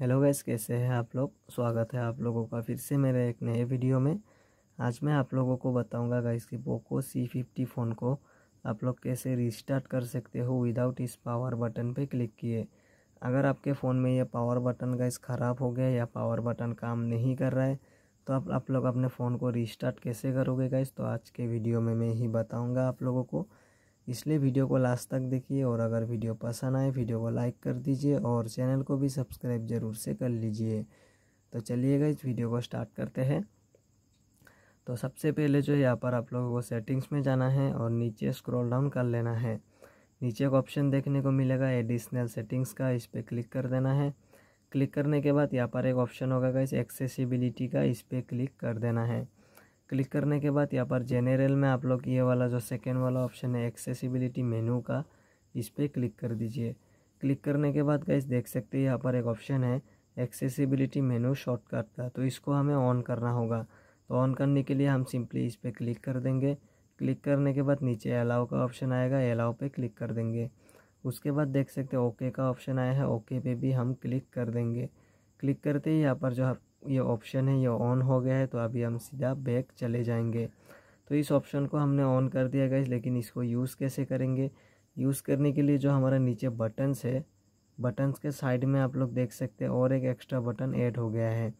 hello guys कैसे हैं आप लोग स्वागत है आप लोगों का फिर से मेरे एक नए वीडियो में आज मैं आप लोगों को बताऊंगा गैस कि पोको सी फिफ्टी फ़ोन को आप लोग कैसे रिस्टार्ट कर सकते हो विदाउट इस पावर बटन पे क्लिक किए अगर आपके फ़ोन में यह पावर बटन गैस ख़राब हो गया या पावर बटन काम नहीं कर रहा है तो आप आप लोग अपने फ़ोन को रिस्टार्ट कैसे करोगे गैस तो आज के वीडियो में मैं ही बताऊँगा आप लोगों को इसलिए वीडियो को लास्ट तक देखिए और अगर वीडियो पसंद आए वीडियो को लाइक कर दीजिए और चैनल को भी सब्सक्राइब ज़रूर से कर लीजिए तो चलिएगा इस वीडियो को स्टार्ट करते हैं तो सबसे पहले जो यहाँ पर आप लोगों को सेटिंग्स में जाना है और नीचे स्क्रॉल डाउन कर लेना है नीचे एक ऑप्शन देखने को मिलेगा एडिशनल सेटिंग्स का इस पर क्लिक कर देना है क्लिक करने के बाद यहाँ पर एक ऑप्शन होगा इस एक्सेसिबिलिटी का इस पर क्लिक कर देना है क्लिक करने के बाद यहाँ पर जेनरल में आप लोग ये वाला जो सेकेंड वाला ऑप्शन है एक्सेसिबिलिटी मेनू का इस पर क्लिक कर दीजिए क्लिक करने के बाद गाइस देख सकते हैं यहाँ पर एक ऑप्शन है एक्सेसिबिलिटी मेनू शॉर्टकट का तो इसको हमें ऑन करना होगा तो ऑन करने के लिए हम सिंपली इस पर क्लिक कर देंगे क्लिक करने के बाद नीचे अलाउ का ऑप्शन आएगा अलाउ पे क्लिक कर देंगे उसके बाद देख सकते हैं ओके का ऑप्शन आया है ओके पे भी हम क्लिक कर देंगे क्लिक करते ही यहाँ पर जो ये ऑप्शन है ये ऑन हो गया है तो अभी हम सीधा बैक चले जाएंगे तो इस ऑप्शन को हमने ऑन कर दिया गया लेकिन इसको यूज़ कैसे करेंगे यूज़ करने के लिए जो हमारा नीचे बटन्स है बटन्स के साइड में आप लोग देख सकते हैं और एक एक्स्ट्रा बटन ऐड हो गया है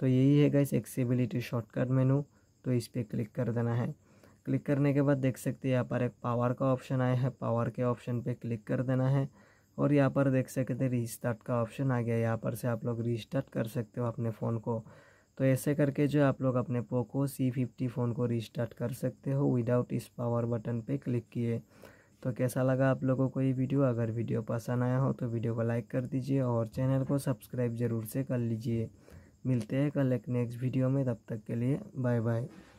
तो यही है गाइस एक्सेबिलिटी शॉर्टकट मेनू तो इस पर क्लिक कर देना है क्लिक करने के बाद देख सकते हैं यहाँ पर एक पावर का ऑप्शन आया है पावर के ऑप्शन पे क्लिक कर देना है और यहाँ पर देख सकते रिस्टार्ट का ऑप्शन आ गया यहाँ पर से आप लोग रिस्टार्ट कर सकते हो अपने फ़ोन को तो ऐसे करके जो आप लोग अपने पोको सी फिफ्टी फ़ोन को रिस्टार्ट कर सकते हो विदाउट इस पावर बटन पे क्लिक किए तो कैसा लगा आप लोगों को ये वीडियो अगर वीडियो पसंद आया हो तो वीडियो को लाइक कर दीजिए और चैनल को सब्सक्राइब ज़रूर से कर लीजिए मिलते हैं कल एक नेक्स्ट वीडियो में तब तक के लिए बाय बाय